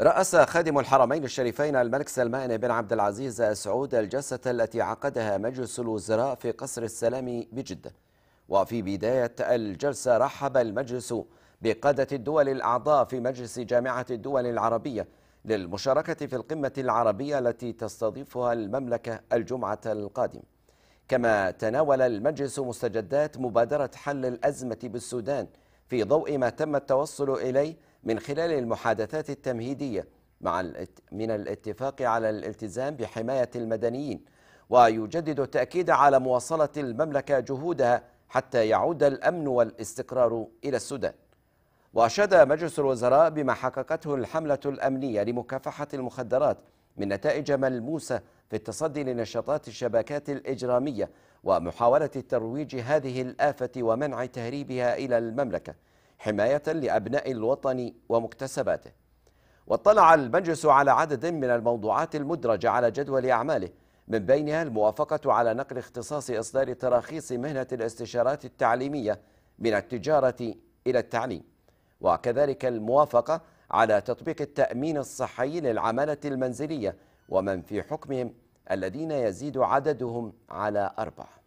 رأس خادم الحرمين الشريفين الملك سلمان بن عبد العزيز سعود الجلسة التي عقدها مجلس الوزراء في قصر السلام بجدة وفي بداية الجلسة رحب المجلس بقادة الدول الأعضاء في مجلس جامعة الدول العربية للمشاركة في القمة العربية التي تستضيفها المملكة الجمعة القادمة كما تناول المجلس مستجدات مبادرة حل الأزمة بالسودان في ضوء ما تم التوصل إليه من خلال المحادثات التمهيدية مع من الاتفاق على الالتزام بحماية المدنيين ويجدد التأكيد على مواصلة المملكة جهودها حتى يعود الأمن والاستقرار إلى السودان وأشاد مجلس الوزراء بما حققته الحملة الأمنية لمكافحة المخدرات من نتائج ملموسة في التصدي لنشاطات الشبكات الإجرامية ومحاولة ترويج هذه الآفة ومنع تهريبها إلى المملكة حماية لأبناء الوطن ومكتسباته واطلع المجلس على عدد من الموضوعات المدرجة على جدول أعماله من بينها الموافقة على نقل اختصاص إصدار تراخيص مهنة الاستشارات التعليمية من التجارة إلى التعليم وكذلك الموافقة على تطبيق التأمين الصحي للعمالة المنزلية ومن في حكمهم الذين يزيد عددهم على أربعة